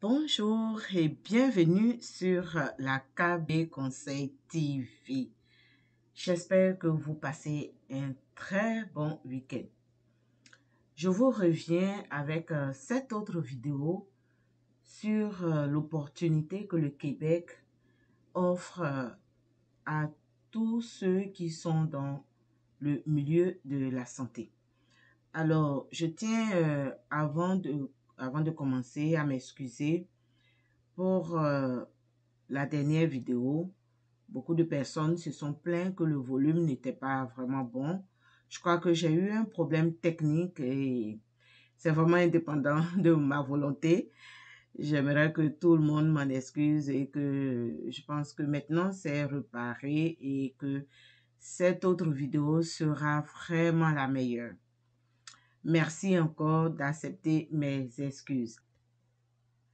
Bonjour et bienvenue sur euh, la KB Conseil TV. J'espère que vous passez un très bon week-end. Je vous reviens avec cette euh, autre vidéo sur euh, l'opportunité que le Québec offre à tous ceux qui sont dans le milieu de la santé. Alors, je tiens, avant de avant de commencer à m'excuser pour euh, la dernière vidéo. Beaucoup de personnes se sont plaintes que le volume n'était pas vraiment bon. Je crois que j'ai eu un problème technique et c'est vraiment indépendant de ma volonté. J'aimerais que tout le monde m'en excuse et que je pense que maintenant c'est réparé et que cette autre vidéo sera vraiment la meilleure. Merci encore d'accepter mes excuses.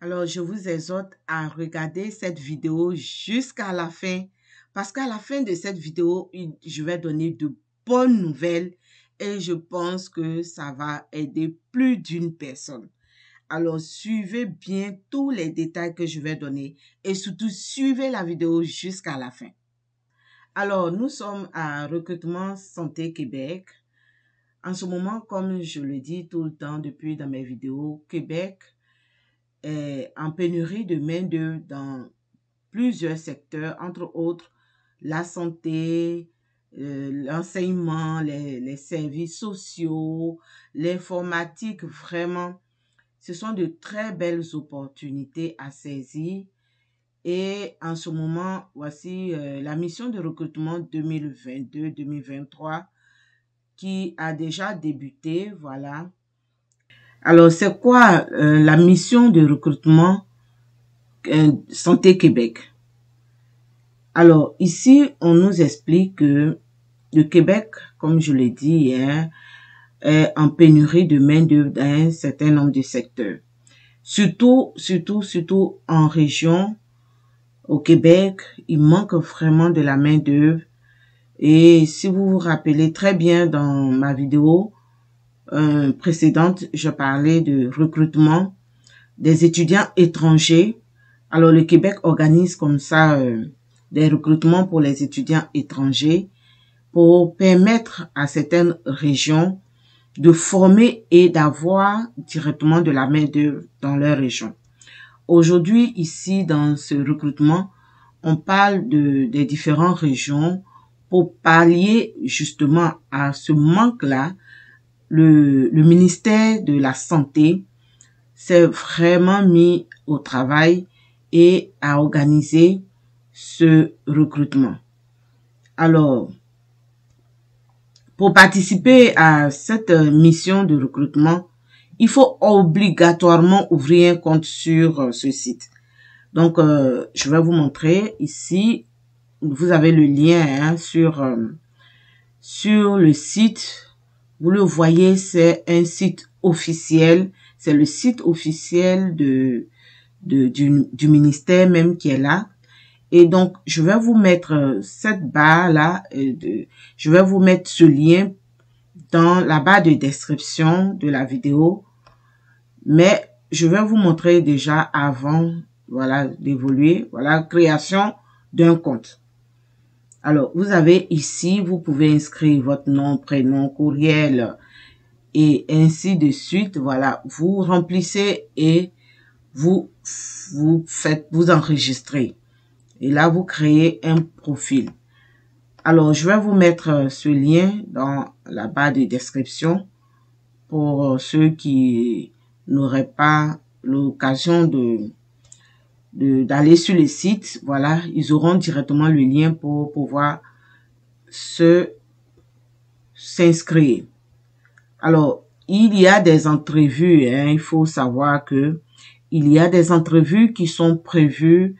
Alors, je vous exhorte à regarder cette vidéo jusqu'à la fin parce qu'à la fin de cette vidéo, je vais donner de bonnes nouvelles et je pense que ça va aider plus d'une personne. Alors, suivez bien tous les détails que je vais donner et surtout suivez la vidéo jusqu'à la fin. Alors, nous sommes à Recrutement Santé Québec en ce moment, comme je le dis tout le temps depuis dans mes vidéos, Québec est en pénurie de main-d'œuvre dans plusieurs secteurs, entre autres la santé, euh, l'enseignement, les, services sociaux, l'informatique, vraiment. Ce sont de très belles opportunités à saisir. Et en ce moment, voici euh, la mission de recrutement 2022-2023 qui a déjà débuté, voilà. Alors, c'est quoi euh, la mission de recrutement euh, Santé Québec Alors, ici, on nous explique que le Québec, comme je l'ai dit hier, est en pénurie de main-d'œuvre dans un certain nombre de secteurs. Surtout, surtout, surtout en région, au Québec, il manque vraiment de la main-d'œuvre et si vous vous rappelez très bien dans ma vidéo euh, précédente, je parlais de recrutement des étudiants étrangers. Alors le Québec organise comme ça euh, des recrutements pour les étudiants étrangers pour permettre à certaines régions de former et d'avoir directement de la main d'œuvre dans leur région. Aujourd'hui, ici, dans ce recrutement, on parle de, des différentes régions pour pallier justement à ce manque-là, le, le ministère de la Santé s'est vraiment mis au travail et a organisé ce recrutement. Alors, pour participer à cette euh, mission de recrutement, il faut obligatoirement ouvrir un compte sur euh, ce site. Donc, euh, je vais vous montrer ici vous avez le lien hein, sur, euh, sur le site. Vous le voyez, c'est un site officiel. C'est le site officiel de, du, ministère même qui est là. Et donc, je vais vous mettre euh, cette barre-là. Euh, je vais vous mettre ce lien dans la barre de description de la vidéo. Mais je vais vous montrer déjà avant voilà d'évoluer. Voilà, création d'un compte. Alors, vous avez ici, vous pouvez inscrire votre nom, prénom, courriel et ainsi de suite. Voilà, vous remplissez et vous, vous faites, vous enregistrez. Et là, vous créez un profil. Alors, je vais vous mettre ce lien dans la barre de description pour ceux qui n'auraient pas l'occasion de d'aller sur le site. Voilà, ils auront directement le lien pour pouvoir se s'inscrire. Alors, il y a des entrevues. Hein, il faut savoir que il y a des entrevues qui sont prévues.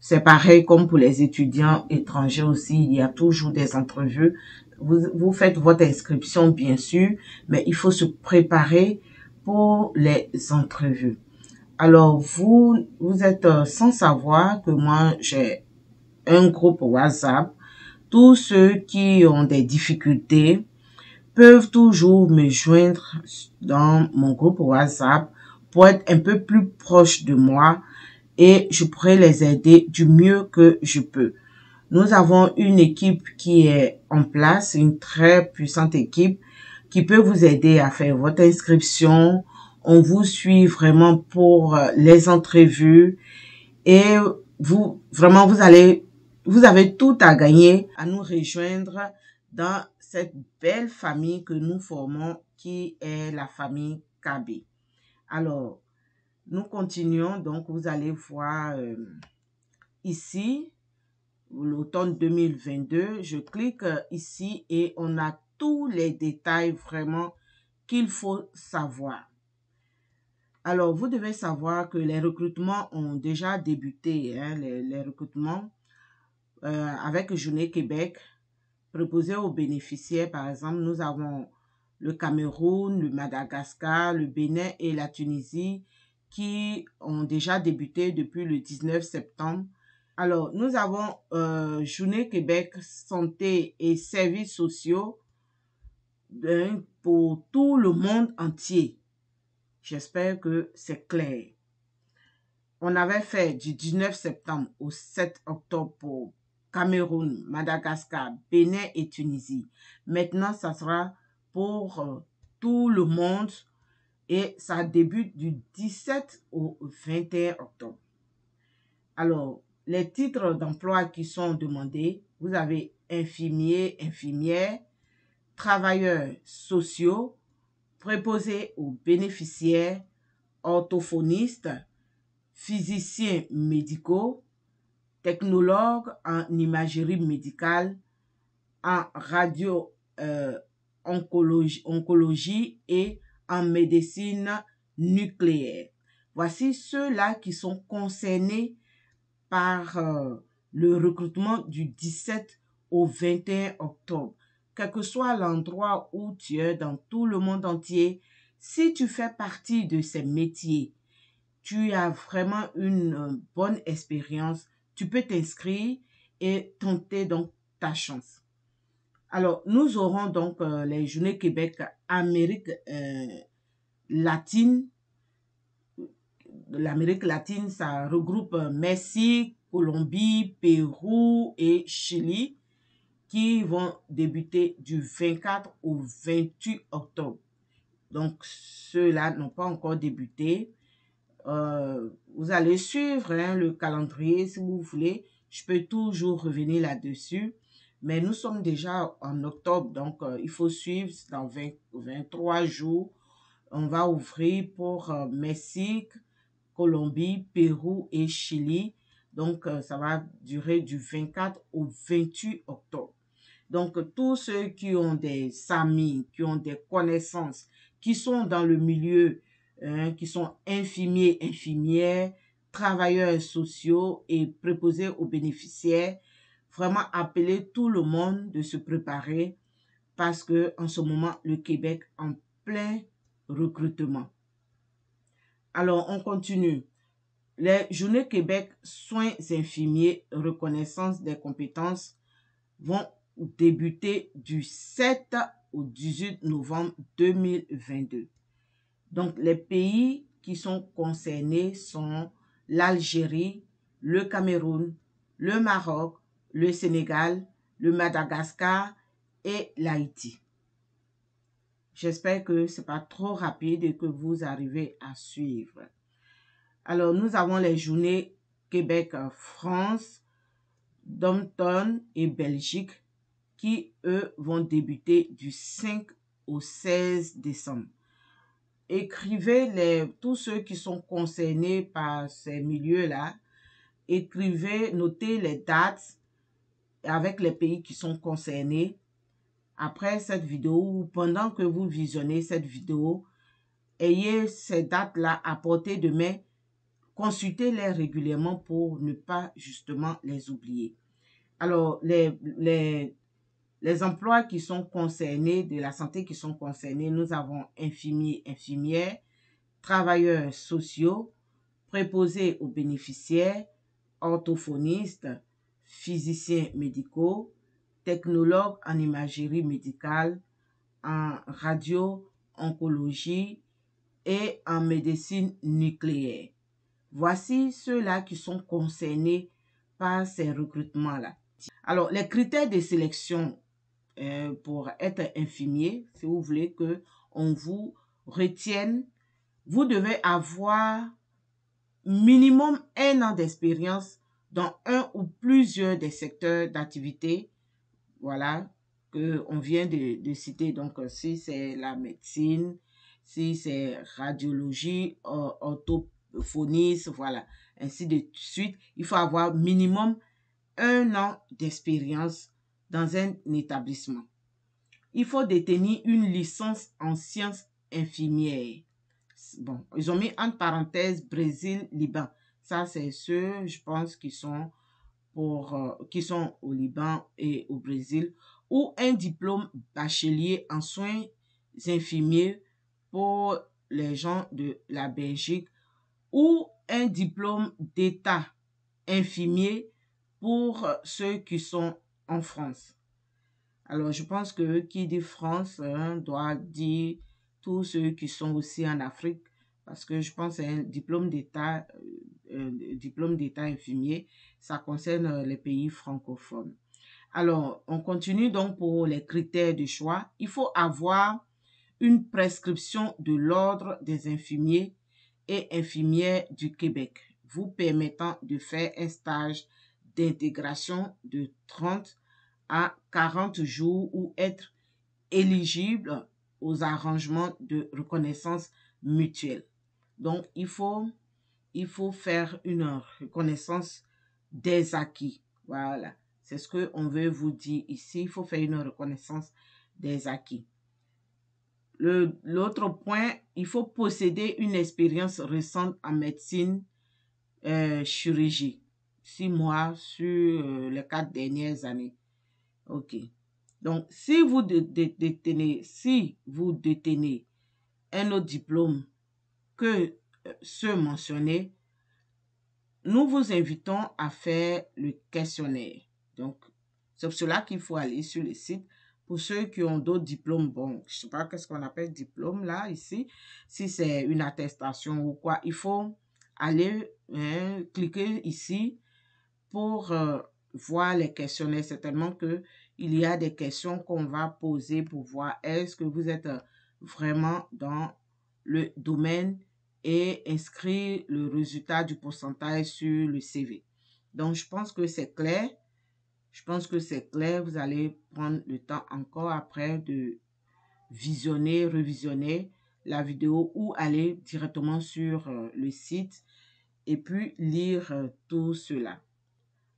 C'est pareil comme pour les étudiants étrangers aussi. Il y a toujours des entrevues. Vous, vous faites votre inscription, bien sûr, mais il faut se préparer pour les entrevues. Alors, vous, vous êtes euh, sans savoir que moi, j'ai un groupe WhatsApp. Tous ceux qui ont des difficultés peuvent toujours me joindre dans mon groupe WhatsApp pour être un peu plus proche de moi et je pourrai les aider du mieux que je peux. Nous avons une équipe qui est en place, une très puissante équipe qui peut vous aider à faire votre inscription, on vous suit vraiment pour euh, les entrevues et vous, vraiment, vous allez, vous avez tout à gagner à nous rejoindre dans cette belle famille que nous formons qui est la famille KB. Alors, nous continuons, donc vous allez voir euh, ici, l'automne 2022, je clique euh, ici et on a tous les détails vraiment qu'il faut savoir. Alors, vous devez savoir que les recrutements ont déjà débuté, hein, les, recrutements euh, avec Journée Québec proposés aux bénéficiaires. Par exemple, nous avons le Cameroun, le Madagascar, le Bénin et la Tunisie qui ont déjà débuté depuis le 19 septembre. Alors, nous avons euh, Journée Québec Santé et Services sociaux hein, pour tout le monde entier. J'espère que c'est clair. On avait fait du 19 septembre au 7 octobre pour Cameroun, Madagascar, Bénin et Tunisie. Maintenant, ça sera pour euh, tout le monde et ça débute du 17 au 21 octobre. Alors, les titres d'emploi qui sont demandés, vous avez infirmier, infirmière, travailleurs sociaux, préposé aux bénéficiaires, orthophonistes, physiciens médicaux, technologues en imagerie médicale, en radio euh, oncologie, et en médecine nucléaire. Voici ceux-là qui sont concernés par euh, le recrutement du 17 au 21 octobre quel que soit l'endroit où tu es dans tout le monde entier, si tu fais partie de ces métiers, tu as vraiment une euh, bonne expérience, tu peux t'inscrire et tenter donc ta chance. Alors, nous aurons donc euh, les Journées Québec Amérique euh, latine. L'Amérique latine, ça regroupe euh, Colombie, Pérou et Chili qui vont débuter du 24 au 28 octobre. Donc, ceux-là n'ont pas encore débuté. Euh, vous allez suivre hein, le calendrier si vous voulez. Je peux toujours revenir là-dessus. Mais nous sommes déjà en octobre, donc euh, il faut suivre dans 23 jours. On va ouvrir pour euh, Mexique, Colombie, Pérou et Chili. Donc, ça va durer du 24 au 28 octobre. Donc, tous ceux qui ont des amis, qui ont des connaissances, qui sont dans le milieu, hein, qui sont infirmiers, infirmières, travailleurs sociaux et préposés aux bénéficiaires, vraiment appeler tout le monde de se préparer parce que en ce moment, le Québec est en plein recrutement. Alors, on continue. Les Journées Québec Soins infirmiers, reconnaissance des compétences vont débuté du 7 au 18 novembre 2022. Donc les pays qui sont concernés sont l'Algérie, le Cameroun, le Maroc, le Sénégal, le Madagascar et l'Haïti. J'espère que ce n'est pas trop rapide et que vous arrivez à suivre. Alors, nous avons les journées Québec-France, Dompton et Belgique eux, vont débuter du 5 au 16 décembre. Écrivez les, tous ceux qui sont concernés par ces milieux-là. Écrivez, notez les dates avec les pays qui sont concernés. Après cette vidéo ou pendant que vous visionnez cette vidéo, ayez ces dates-là à portée de Consultez-les régulièrement pour ne pas justement les oublier. Alors, les, les les emplois qui sont concernés, de la santé qui sont concernés, nous avons infirmiers, infirmières, travailleurs sociaux, préposés aux bénéficiaires, orthophonistes, physiciens médicaux, technologues en imagerie médicale, en radio-oncologie et en médecine nucléaire. Voici ceux-là qui sont concernés par ces recrutements-là. Alors, les critères de sélection euh, pour être infirmier, si vous voulez que on vous retienne, vous devez avoir minimum un an d'expérience dans un ou plusieurs des secteurs d'activité, voilà, que on vient de, citer. Donc, euh, si c'est la médecine, si c'est radiologie, orthophoniste, voilà, ainsi de suite, il faut avoir minimum un an d'expérience dans un établissement. Il faut détenir une licence en sciences infirmières. Bon, ils ont mis entre parenthèses Brésil, Liban. Ça, c'est ceux, je pense, qui sont, pour, euh, qui sont au Liban et au Brésil, ou un diplôme bachelier en soins infirmiers pour les gens de la Belgique, ou un diplôme d'État infirmier pour euh, ceux qui sont en France. Alors, je pense que qui dit France hein, doit dire tous ceux qui sont aussi en Afrique, parce que je pense un diplôme d'État, euh, diplôme d'État infirmier, ça concerne euh, les pays francophones. Alors, on continue donc pour les critères de choix. Il faut avoir une prescription de l'ordre des infirmiers et infirmières du Québec vous permettant de faire un stage d'intégration de 30 à 40 jours ou être éligible aux arrangements de reconnaissance mutuelle. Donc, il faut, il faut faire une reconnaissance des acquis. Voilà. C'est ce qu'on veut vous dire ici. Il faut faire une reconnaissance des acquis. L'autre point, il faut posséder une expérience récente en médecine euh, chirurgique six mois sur euh, les quatre dernières années. OK. Donc, si vous détenez, si vous détenez un autre diplôme que euh, ceux mentionnés, nous vous invitons à faire le questionnaire. Donc, c'est pour cela qu'il faut aller sur le site. Pour ceux qui ont d'autres diplômes, bon, je ne sais pas qu'est-ce qu'on appelle diplôme là, ici, si c'est une attestation ou quoi, il faut aller hein, cliquer ici pour euh, voir les questionnaires. Certainement que il y a des questions qu'on va poser pour voir est-ce que vous êtes euh, vraiment dans le domaine et inscrire le résultat du pourcentage sur le CV. Donc, je pense que c'est clair. Je pense que c'est clair. Vous allez prendre le temps encore après de visionner, revisionner la vidéo ou aller directement sur euh, le site et puis lire tout cela.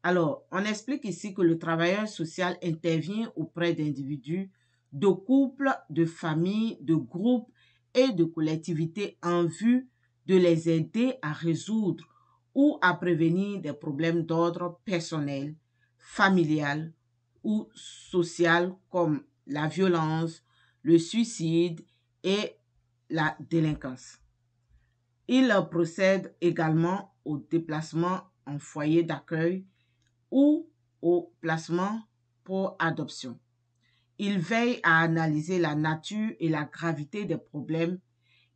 Alors, on explique ici que le travailleur social intervient auprès d'individus, de couples, de familles, de groupes et de collectivités en vue de les aider à résoudre ou à prévenir des problèmes d'ordre personnel, familial ou social comme la violence, le suicide et la délinquance. Il procède également au déplacement en foyer d'accueil ou au placement pour adoption. Il veille à analyser la nature et la gravité des problèmes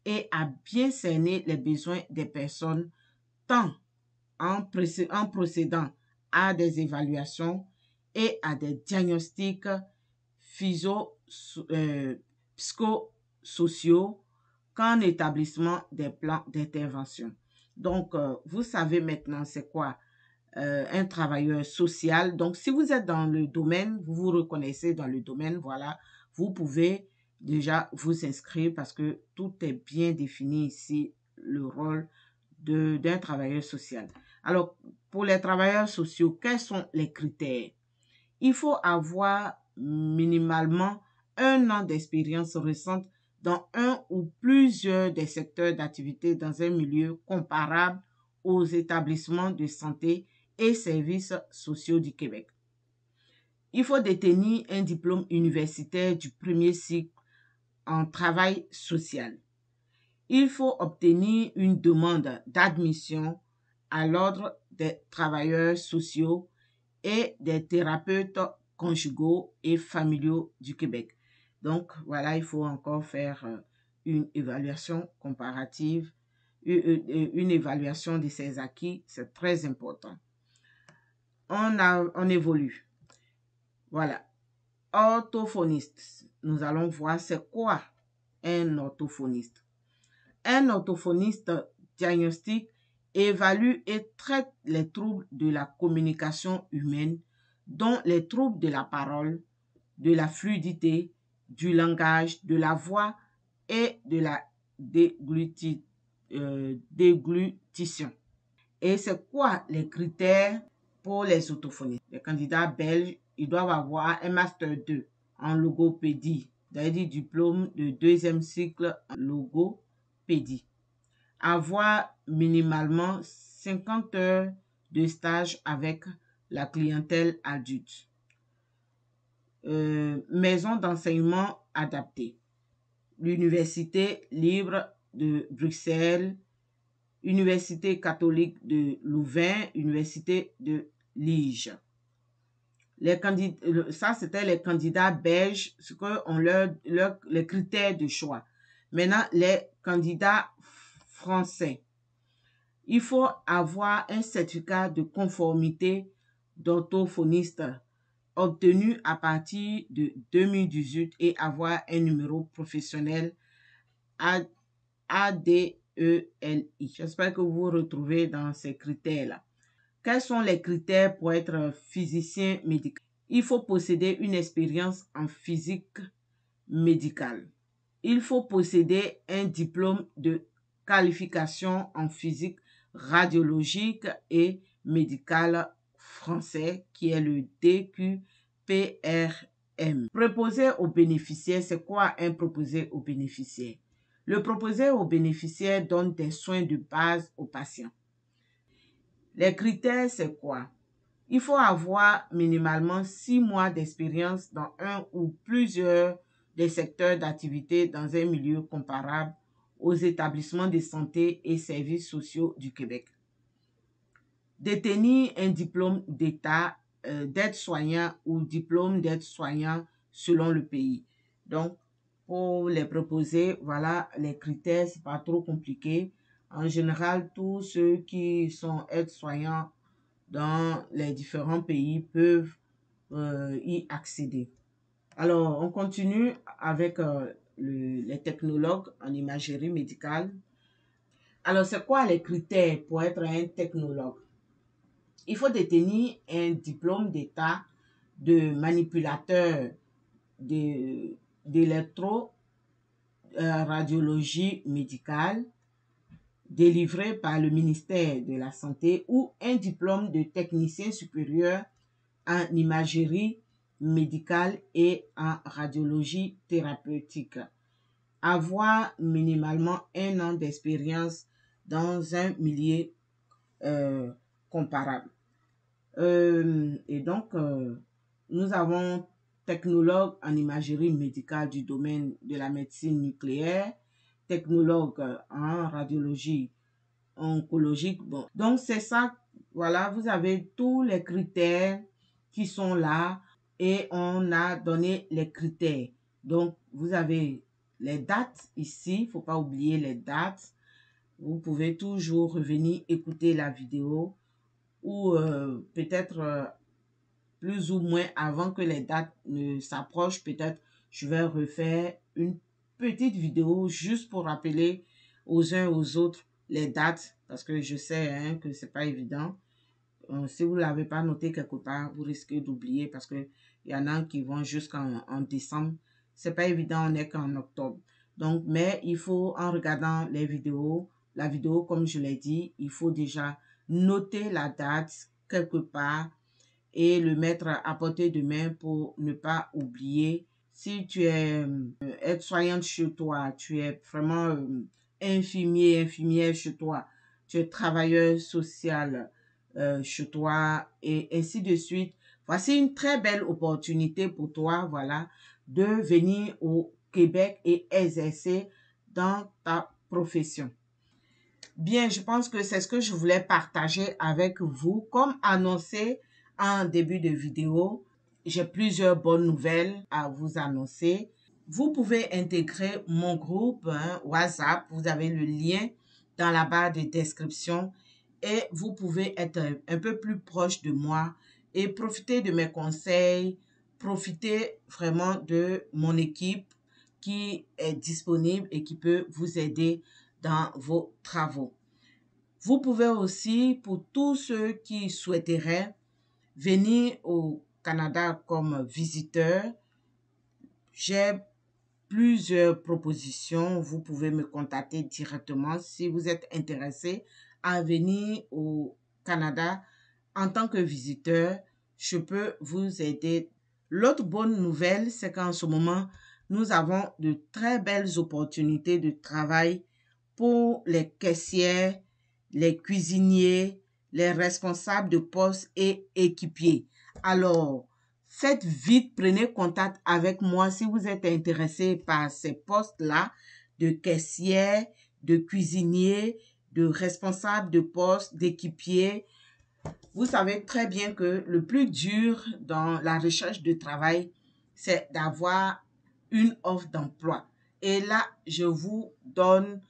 et à bien cerner les besoins des personnes, tant en, procédant à des évaluations et à des diagnostics physio, euh, psychosociaux qu'en établissement des plans d'intervention. Donc, euh, vous savez maintenant c'est quoi euh, un travailleur social. Donc, si vous êtes dans le domaine, vous vous reconnaissez dans le domaine, voilà, vous pouvez déjà vous inscrire parce que tout est bien défini ici, le rôle d'un travailleur social. Alors, pour les travailleurs sociaux, quels sont les critères Il faut avoir minimalement un an d'expérience récente dans un ou plusieurs des secteurs d'activité dans un milieu comparable aux établissements de santé et services sociaux du Québec. Il faut détenir un diplôme universitaire du premier cycle en travail social. Il faut obtenir une demande d'admission à l'ordre des travailleurs sociaux et des thérapeutes conjugaux et familiaux du Québec. Donc voilà, il faut encore faire euh, une évaluation comparative, euh, euh, une évaluation de ces acquis, c'est très important on, on évolue. Voilà. Orthophoniste. Nous allons voir c'est quoi un orthophoniste. Un orthophoniste diagnostique évalue et traite les troubles de la communication humaine, dont les troubles de la parole, de la fluidité, du langage, de la voix et de la euh, déglutition. Et c'est quoi les critères pour les orthophonistes. Les candidats belges, ils doivent avoir un Master 2 en logopédie, c'est-à-dire diplôme de deuxième cycle en logopédie. Avoir minimalement 50 heures de stage avec la clientèle adulte. Euh, maison d'enseignement adaptée. L'université libre de Bruxelles Université catholique de Louvain, Université de Lige. Les candidats, ça, c'était les candidats belges, ce que leur, les critères de choix. Maintenant, les candidats français. Il faut avoir un certificat de conformité d'orthophoniste obtenu à partir de 2018 et avoir un numéro professionnel AD E J'espère que vous vous retrouvez dans ces critères-là. Quels sont les critères pour être physicien médical Il faut posséder une expérience en physique médicale. Il faut posséder un diplôme de qualification en physique radiologique et médicale français qui est le DQPRM. Proposer aux bénéficiaires, c'est quoi un proposer aux bénéficiaires le proposer aux bénéficiaires donne des soins de base aux patients. Les critères, c'est quoi Il faut avoir minimalement six mois d'expérience dans un ou plusieurs des secteurs d'activité dans un milieu comparable aux établissements de santé et services sociaux du Québec. Détenir un diplôme d'État euh, d'aide-soignant ou diplôme d'aide-soignant selon le pays. Donc, les proposer. Voilà, les critères, c'est pas trop compliqué. En général, tous ceux qui sont aides-soignants dans les différents pays peuvent euh, y accéder. Alors, on continue avec euh, le, les technologues en imagerie médicale. Alors, c'est quoi les critères pour être un technologue Il faut détenir un diplôme d'État de manipulateur de d'électro-radiologie euh, médicale délivré par le ministère de la Santé ou un diplôme de technicien supérieur en imagerie médicale et en radiologie thérapeutique. Avoir minimalement un an d'expérience dans un milieu euh, comparable. Euh, et donc, nous avons technologue en imagerie médicale du domaine de la médecine nucléaire, technologue euh, en radiologie oncologique. Bon. Donc c'est ça, voilà, vous avez tous les critères qui sont là et on a donné les critères. Donc vous avez les dates ici, il faut pas oublier les dates. Vous pouvez toujours revenir écouter la vidéo ou euh, peut-être euh, plus ou moins avant que les dates ne s'approchent, peut-être je vais refaire une petite vidéo juste pour rappeler aux uns et aux autres les dates parce que je sais que hein, que c'est pas évident. Euh, si vous l'avez pas noté quelque part, vous risquez d'oublier parce que il y en a qui vont jusqu'en en décembre. C'est pas évident, on n'est qu'en octobre. Donc, mais il faut, en regardant les vidéos, la vidéo, comme je l'ai dit, il faut déjà noter la date quelque part et le mettre à portée de main pour ne pas oublier. Si tu es euh, aide-soignante chez toi, tu es vraiment euh, infirmier, infirmière chez toi, tu es travailleur social euh, chez toi et ainsi de suite. Voici une très belle opportunité pour toi, voilà, de venir au Québec et exercer dans ta profession. Bien, je pense que c'est ce que je voulais partager avec vous. Comme annoncé, en début de vidéo, j'ai plusieurs bonnes nouvelles à vous annoncer. Vous pouvez intégrer mon groupe hein, WhatsApp. Vous avez le lien dans la barre de description et vous pouvez être un peu plus proche de moi et profiter de mes conseils, profiter vraiment de mon équipe qui est disponible et qui peut vous aider dans vos travaux. Vous pouvez aussi, pour tous ceux qui souhaiteraient Venir au Canada comme visiteur, j'ai plusieurs propositions. Vous pouvez me contacter directement si vous êtes intéressé à venir au Canada en tant que visiteur. Je peux vous aider. L'autre bonne nouvelle, c'est qu'en ce moment, nous avons de très belles opportunités de travail pour les caissières, les cuisiniers, les responsables de poste et équipiers. Alors, faites vite, prenez contact avec moi si vous êtes intéressé par ces postes-là de caissier, de cuisinier, de responsable de poste, d'équipier. Vous savez très bien que le plus dur dans la recherche de travail, c'est d'avoir une offre d'emploi. Et là, je vous donne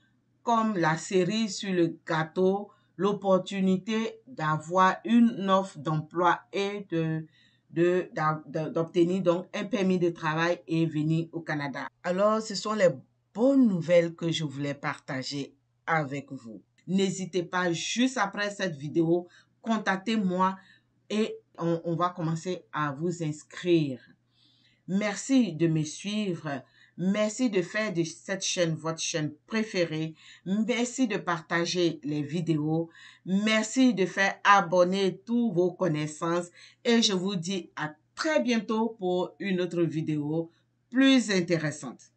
comme la série sur le gâteau l'opportunité d'avoir une offre d'emploi et de d'obtenir donc un permis de travail et venir au Canada. Alors, ce sont les bonnes nouvelles que je voulais partager avec vous. N'hésitez pas, juste après cette vidéo, contactez-moi et on va commencer à vous inscrire. Merci de me suivre Merci de faire de cette chaîne votre chaîne préférée. Merci de partager les vidéos. Merci de faire abonner tous vos connaissances. Et je vous dis à très bientôt pour une autre vidéo plus intéressante.